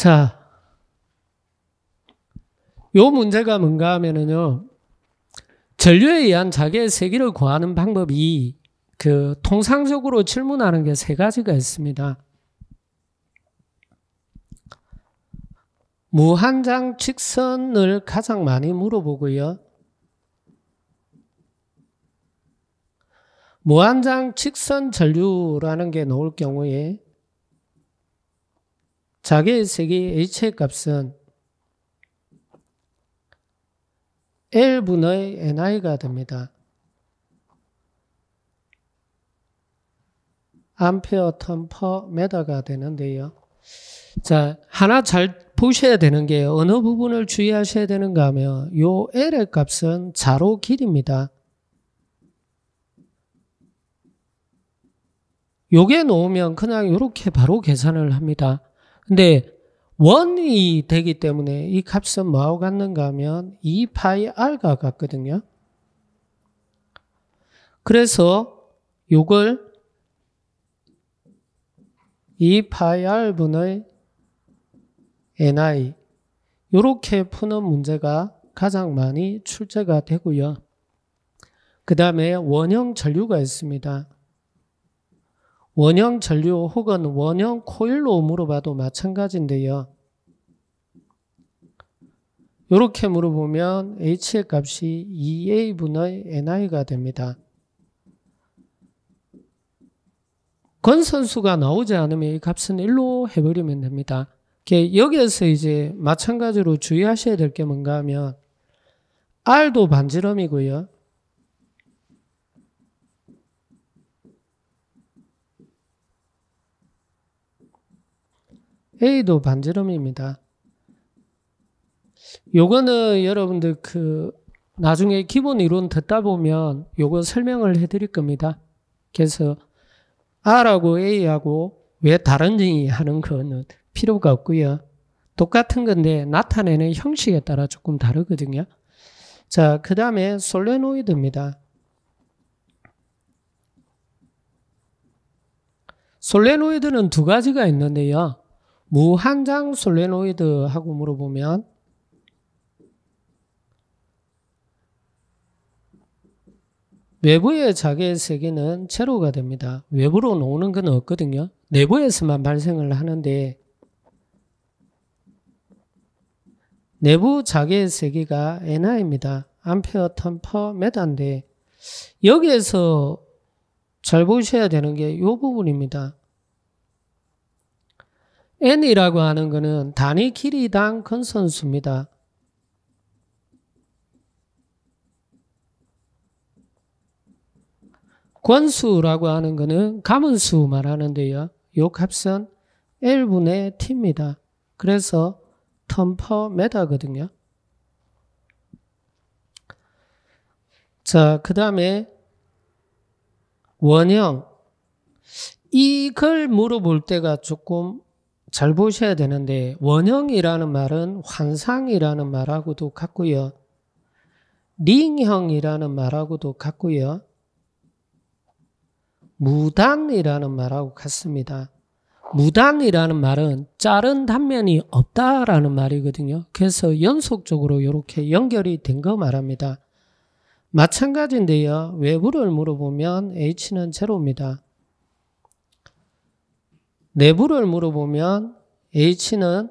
자, 요 문제가 뭔가 하면은요, 전류에 의한 자기의 세기를 구하는 방법이 그 통상적으로 질문하는 게 세 가지가 있습니다. 무한장 직선을 가장 많이 물어보고요. 무한장 직선 전류라는 게 나올 경우에 자기의 계이 H의 값은 L분의 NI가 됩니다. 암페어 턴퍼 메다가 되는데요. 자, 하나 잘 보셔야 되는 게 어느 부분을 주의하셔야 되는가 하면 요 L의 값은 자로 길입니다. 요게 놓으면 그냥 이렇게 바로 계산을 합니다. 근데 원이 되기 때문에 이 값은 뭐하고 같는가 하면 2파이 r과 같거든요. 그래서 이걸 2파이 r분의 ni 이렇게 푸는 문제가 가장 많이 출제가 되고요. 그 다음에 원형 전류가 있습니다. 원형 전류 혹은 원형 코일로 물어봐도 마찬가지인데요. 이렇게 물어보면 H의 값이 2A분의 e NI가 됩니다. 건선수가 나오지 않으면 이 값은 1로 해버리면 됩니다. 여기에서 이제 마찬가지로 주의하셔야 될 게 뭔가 하면 R도 반지름이고요. A도 반지름입니다. 요거는 여러분들 그 나중에 기본 이론 듣다 보면 요거 설명을 해 드릴 겁니다. 그래서 R하고 A하고 왜 다른지 하는 거는 필요가 없고요. 똑같은 건데 나타내는 형식에 따라 조금 다르거든요. 자, 그 다음에 솔레노이드입니다. 솔레노이드는 두 가지가 있는데요. 무한장 솔레노이드 하고 물어보면 외부의 자기의 세계는 제로가 됩니다. 외부로 오는 건 없거든요. 내부에서만 발생을 하는데 내부 자기 세계가 엔하입니다. 암페어 턴퍼메다데 여기에서 잘 보셔야 되는 게 이 부분입니다. n이라고 하는 것은 단위 길이당 컨선수입니다. 권수라고 하는 것은 가문수 말하는데요. 욕합선 L분의 T입니다. 그래서 텀퍼 메다거든요. 자, 그 다음에 원형. 이걸 물어볼 때가 조금 잘 보셔야 되는데 원형이라는 말은 환상이라는 말하고도 같고요. 링형이라는 말하고도 같고요. 무당이라는 말하고 같습니다. 무당이라는 말은 자른 단면이 없다라는 말이거든요. 그래서 연속적으로 이렇게 연결이 된 거 말합니다. 마찬가지인데요. 외부를 물어보면 H는 제로입니다. 내부를 물어보면 H는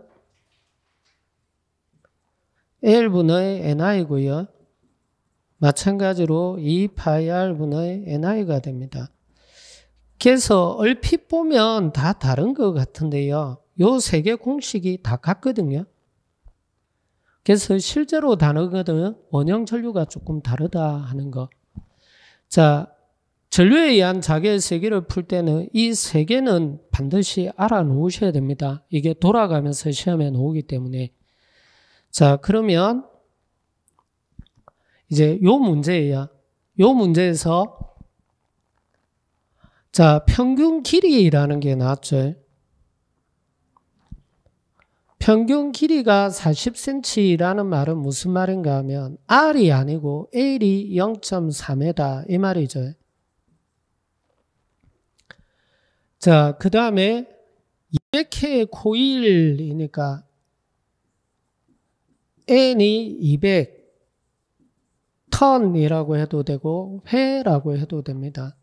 L분의 NI고요. 마찬가지로 2파 e r 분의 NI가 됩니다. 그래서 얼핏 보면 다 다른 것 같은데요. 요 세 개 공식이 다 같거든요. 그래서 실제로 다르거든 원형 전류가 조금 다르다 하는 거. 자, 전류에 의한 자기의 세계를 풀 때는 이 세계는 반드시 알아놓으셔야 됩니다. 이게 돌아가면서 시험에 나기 때문에. 자, 그러면 이제 요 문제예요. 요 문제에서 자, 평균 길이라는 게 나왔죠. 평균 길이가 40cm라는 말은 무슨 말인가 하면 R이 아니고 L이 0.3m 이 말이죠. 자, 그 다음에 200회 고일이니까 n이 200 턴이라고 해도 되고 회라고 해도 됩니다.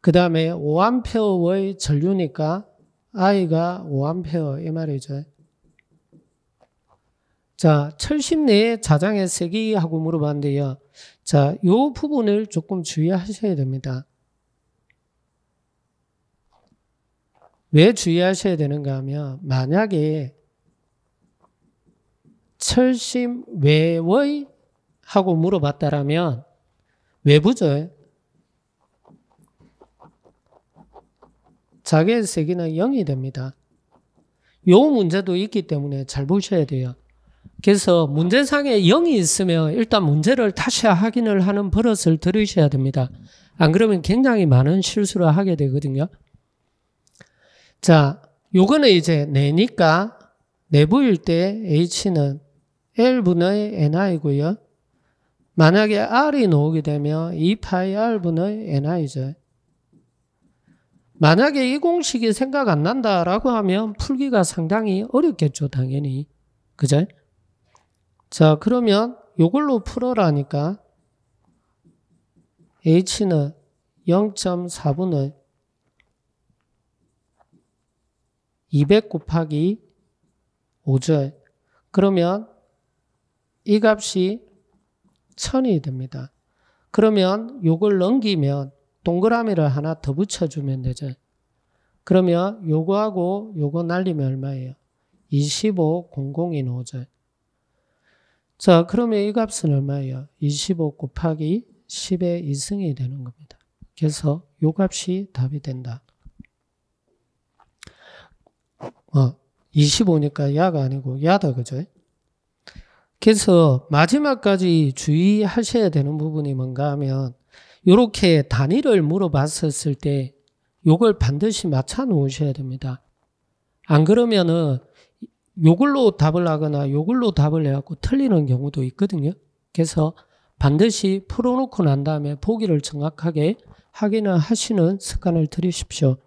그 다음에 5암의 전류니까 I가 5암이 말이죠. 자, 철심 내 자장의 세기하고 물어봤는데요. 자, 요 부분을 조금 주의하셔야 됩니다. 왜 주의하셔야 되는가 하면 만약에 철심 외의 하고 물어봤다라면 외부죠. 자기의 세계는 0이 됩니다. 요 문제도 있기 때문에 잘 보셔야 돼요. 그래서 문제상에 0이 있으면 일단 문제를 다시 확인을 하는 버릇을 들으셔야 됩니다. 안 그러면 굉장히 많은 실수를 하게 되거든요. 자, 요거는 이제 내니까 내부일 때 H는 L분의 NI고요. 만약에 R이 나오게 되면 2파이 R분의 NI죠. 만약에 이 공식이 생각 안 난다라고 하면 풀기가 상당히 어렵겠죠, 당연히. 그죠? 자, 그러면 요걸로 풀어라니까 H는 0.4분의 200 곱하기 5절 그러면 이 값이 1000이 됩니다. 그러면 요걸 넘기면 동그라미를 하나 더 붙여주면 되죠. 그러면 요거하고 요거 날리면 얼마예요? 25, 00이 나 자, 그러면 이 값은 얼마예요? 25 곱하기 10의 2승이 되는 겁니다. 그래서 요 값이 답이 된다. 어, 25니까 야가 아니고 야다 그죠? 그래서 마지막까지 주의하셔야 되는 부분이 뭔가 하면 이렇게 단위를 물어봤었을 때 요걸 반드시 맞춰 놓으셔야 됩니다. 안 그러면은 요걸로 답을 하거나 요걸로 답을 해갖고 틀리는 경우도 있거든요. 그래서 반드시 풀어놓고 난 다음에 보기를 정확하게 확인을 하시는 습관을 들이십시오.